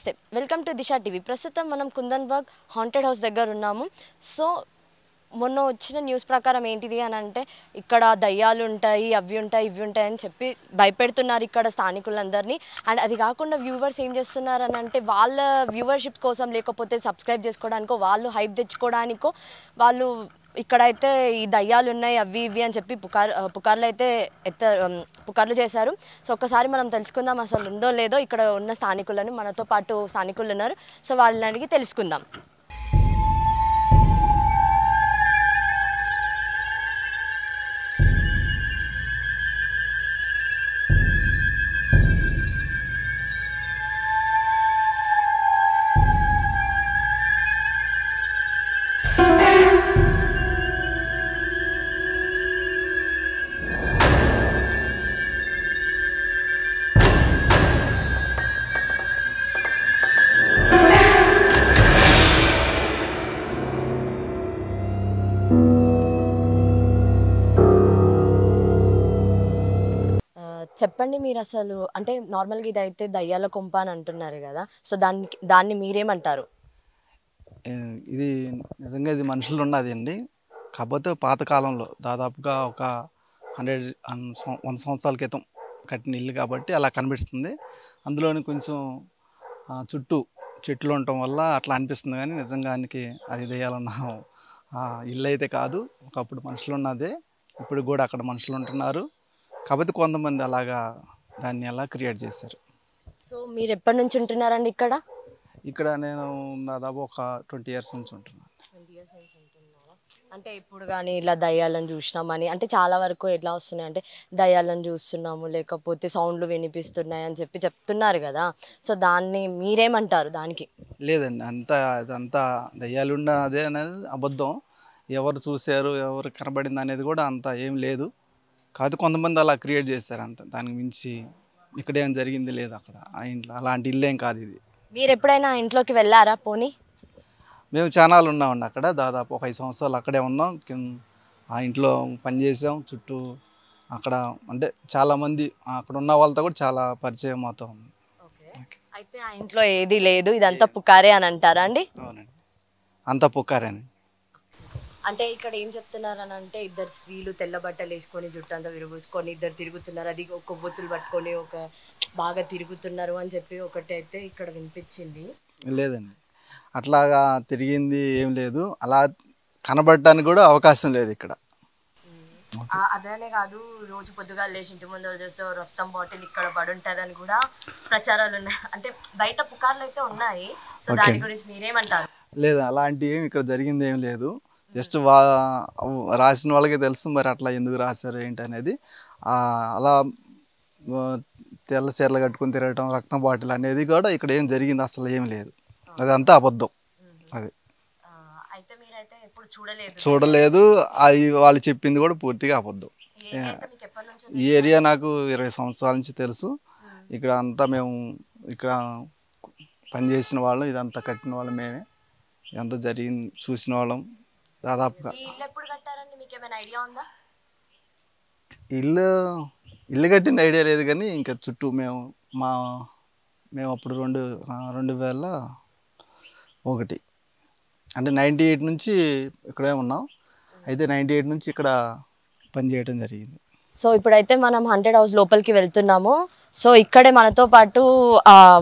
నమస్తే welcome to Disha TV ప్రస్తుతం మనం కుందన్బాగ్ హాంటెడ్ హౌస్ దగ్గర ఉన్నాము సో మొన్న వచ్చిన న్యూస్ ప్రకారం ఏంటిది అని అంటే ఇక్కడ దయ్యాలు ఉంటాయి అవి ఉంటాయి ఇవి ఉంటాయి అని చెప్పి భయపెడుతున్నారు ఇక్కడ స్థానికులందరినీ అండ్ అది కాకుండా వ్యూవర్స్ ఏం చేస్తున్నారు అని అంటే వాళ్ళ వ్యూవర్షిప్ కోసం లేకపోతే సబ్స్క్రైబ్ చేసుకోవడానికో వాళ్ళు హైప్ తెచ్చుకోవడానికో వాళ్ళు ఇక్కడ అయితే ఈ దయ్యాలు ఉన్నాయి అవి ఇవి అని చెప్పి పుకార్ పుకార్లు అయితే ఎత్త పుకార్లు చేశారు సో ఒక్కసారి మనం తెలుసుకుందాం అసలు ఉందో లేదో ఇక్కడ ఉన్న స్థానికులను మనతో పాటు స్థానికులు ఉన్నారు సో వాళ్ళని అడిగి తెలుసుకుందాం చెప్పండి మీరు అసలు అంటే నార్మల్గా ఇదైతే దయ్యాల కొంప అని అంటున్నారు కదా సో దానికి దాన్ని మీరేమంటారు ఇది నిజంగా ఇది మనుషులు ఉన్నది అండి కాకపోతే పాతకాలంలో దాదాపుగా ఒక హండ్రెడ్ వంద సంవత్సరాల క్రితం కట్టిన ఇల్లు కాబట్టి అలా కనిపిస్తుంది అందులోని కొంచెం చుట్టూ చెట్లు ఉండటం వల్ల అట్లా అనిపిస్తుంది కానీ నిజంగానికి అది దయ్యాలన్న ఇల్లు అయితే కాదు ఒకప్పుడు మనుషులు ఉన్నదే ఇప్పుడు కూడా అక్కడ మనుషులు ఉంటున్నారు కాకపోతే కొంతమంది అలాగా దాన్ని ఎలా క్రియేట్ చేశారు సో మీరు ఎప్పటి నుంచి ఉంటున్నారండి ఇక్కడ ఇక్కడ నేను దాదాపు ఒక ట్వంటీ ఇయర్స్ నుంచి ఉంటున్నాను అంటే ఇప్పుడు కానీ ఇలా దయ్యాలను చూసినామని అంటే చాలా వరకు ఎట్లా వస్తున్నాయి అంటే దయ్యాలను చూస్తున్నాము లేకపోతే సౌండ్లు వినిపిస్తున్నాయి అని చెప్పి చెప్తున్నారు కదా సో దాన్ని మీరేమంటారు దానికి లేదండి అంత అదంతా దయ్యాలుండ అదే అనేది అబద్ధం ఎవరు చూశారు ఎవరు కనబడింది అనేది కూడా అంత ఏం లేదు కాదు కొంతమంది అలా క్రియేట్ చేస్తారు అంత దానికి మించి ఇక్కడేం జరిగింది లేదు అక్కడ ఆ ఇంట్లో అలాంటి ఇల్లు ఏం కాదు ఇది మీరు ఎప్పుడైనా ఇంట్లోకి వెళ్ళారా పోనీ మేము చానాలు ఉన్నామండి అక్కడ దాదాపు ఒక ఐదు సంవత్సరాలు అక్కడే ఉన్నాం ఆ ఇంట్లో పనిచేసాం చుట్టూ అక్కడ అంటే చాలామంది అక్కడ ఉన్న వాళ్ళతో కూడా చాలా పరిచయం మాతో ఉంది అయితే ఆ ఇంట్లో ఏది లేదు ఇదంతా పుకారే అని అంటారా అండి అవునండి పుకారే అండి అంటే ఇక్కడ ఏం చెప్తున్నారు అని అంటే ఇద్దరు స్త్రీలు తెల్ల బట్టలు వేసుకొని జుట్టు అంతా విరుగుసుకొని ఇద్దరు తిరుగుతున్నారు అది కొవ్వొత్తులు పట్టుకొని ఒక బాగా తిరుగుతున్నారు అని చెప్పి ఒకటి అయితే ఇక్కడ వినిపించింది లేదండి అట్లాగా తిరిగింది ఏం లేదు అలా కనబడటానికి కూడా అవకాశం లేదు ఇక్కడ అదనే కాదు రోజు పొద్దుగా లేచి ఇంటి ముందు చూస్తే రక్తం బాటిల్ ఇక్కడ అని కూడా ప్రచారాలు ఉన్నాయి అంటే బయట పుకార్లు అయితే ఉన్నాయి సో దాని గురించి మీరేమంటారు లేదు అలాంటి ఏమి ఇక్కడ జరిగింది ఏం లేదు జస్ట్ వా రాసిన వాళ్ళకే తెలుసు మరి అట్లా ఎందుకు రాశారు ఏంటి అనేది అలా తెల్ల చీరలు కట్టుకుని తిరగటం రక్తం బాటిల్ అనేది కూడా ఇక్కడ ఏం జరిగింది అసలు ఏం లేదు అదంతా అబద్ధం అది చూడలేదు అది వాళ్ళు చెప్పింది కూడా పూర్తిగా అబద్ధం ఈ ఏరియా నాకు ఇరవై సంవత్సరాల నుంచి తెలుసు ఇక్కడ అంతా మేము ఇక్కడ పనిచేసిన వాళ్ళం ఇదంతా కట్టిన వాళ్ళం మేమే ఇదంతా జరిగింది చూసిన వాళ్ళం దాదాపుగా ఇల్లు ఇల్లు కట్టింది ఐడియా లేదు కానీ ఇంకా చుట్టూ మేము మా మేము అప్పుడు రెండు రెండు వేల ఒకటి అంటే నైంటీ ఎయిట్ నుంచి ఇక్కడే ఉన్నాం అయితే నైంటీ ఎయిట్ నుంచి ఇక్కడ పనిచేయడం జరిగింది సో ఇప్పుడైతే మనం హండ్రెడ్ హౌస్ లోపలికి వెళ్తున్నాము సో ఇక్కడే మనతో పాటు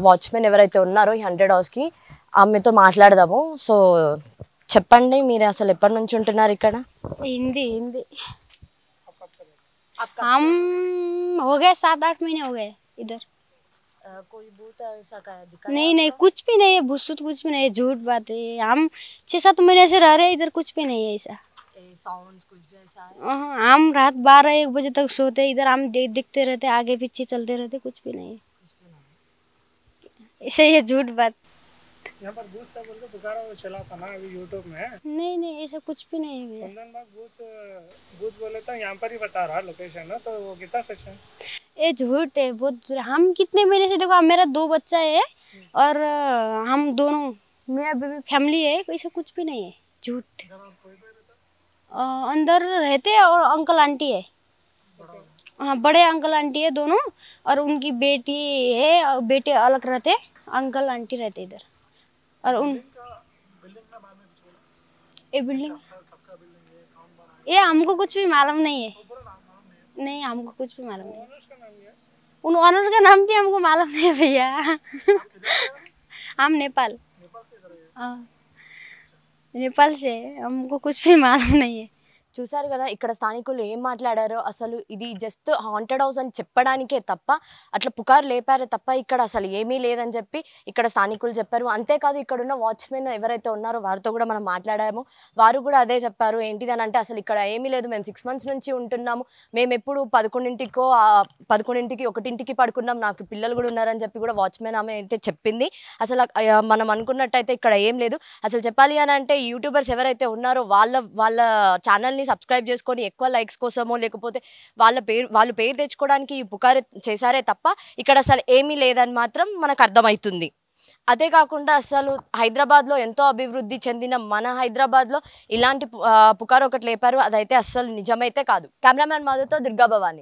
వాచ్మెన్ ఎవరైతే ఉన్నారో ఈ హండ్రెడ్ హౌస్కి ఆమెతో మాట్లాడదాము సో चपंडी असल हिंदी हिंदी सात आठ महीने हो गए नहीं कुछ भी नहीं है भूसुत कुछ भी नहीं है झूठ बात है हम छह सात महीने से रह रहे इधर कुछ भी नहीं है ऐसा हम रात बारह एक बजे तक सोते इधर हम देख देखते रहते आगे पीछे चलते रहते कुछ भी नहीं है ऐसे ही है झूठ बात यहाँ पर भूत था बोलते पुकारा वो चला था ना अभी यूट्यूब में नहीं नहीं ऐसा कुछ भी नहीं है चंदन बाग भूत भूत बोले तो यहाँ पर ही बता रहा लोकेशन ना तो वो कितना सच है ये झूठ है बहुत हम कितने महीने से देखो मेरा दो बच्चा है हम्म। और हम दोनों मेरा बेबी फैमिली है ऐसा कुछ भी नहीं है झूठ अंदर रहते हैं और अंकल आंटी है हाँ बड़े अंकल आंटी है दोनों और उनकी बेटी है और बेटे अलग रहते अंकल आंटी रहते इधर और उन ये बिल्डिंग ये हमको कुछ भी मालूम नहीं है नहीं हमको कुछ भी मालूम नहीं उन ऑनर का नाम भी हमको मालूम नहीं है भैया हम नेपाल हाँ नेपाल से हमको कुछ भी मालूम नहीं है చూసారు కదా ఇక్కడ స్థానికులు ఏం మాట్లాడారో అసలు ఇది జస్ట్ హాంటెడ్ హౌస్ అని చెప్పడానికే తప్ప అట్లా పుకారు లేపారే తప్ప ఇక్కడ అసలు ఏమీ లేదని చెప్పి ఇక్కడ స్థానికులు చెప్పారు అంతేకాదు ఇక్కడ ఉన్న వాచ్మెన్ ఎవరైతే ఉన్నారో వారితో కూడా మనం మాట్లాడాము వారు కూడా అదే చెప్పారు ఏంటిదని అంటే అసలు ఇక్కడ ఏమీ లేదు మేము సిక్స్ మంత్స్ నుంచి ఉంటున్నాము మేము ఎప్పుడు పదకొండింటికో పదకొండింటికి ఒకటింటికి పడుకున్నాం నాకు పిల్లలు కూడా ఉన్నారని చెప్పి కూడా వాచ్మెన్ ఆమె అయితే చెప్పింది అసలు మనం అనుకున్నట్టయితే ఇక్కడ ఏం లేదు అసలు చెప్పాలి అని అంటే యూట్యూబర్స్ ఎవరైతే ఉన్నారో వాళ్ళ వాళ్ళ ఛానల్ని సబ్స్క్రైబ్ చేసుకొని ఎక్కువ లైక్స్ కోసమో లేకపోతే వాళ్ళ పేరు వాళ్ళు పేరు తెచ్చుకోవడానికి ఈ పుకారు చేశారే తప్ప ఇక్కడ అసలు ఏమీ లేదని మాత్రం మనకు అర్థమవుతుంది అదే కాకుండా అసలు హైదరాబాద్లో ఎంతో అభివృద్ధి చెందిన మన హైదరాబాద్లో ఇలాంటి పుకారు ఒకటి లేపారు అదైతే అస్సలు నిజమైతే కాదు కెమెరామ్యాన్ మాధవ్తో దుర్గా భవాని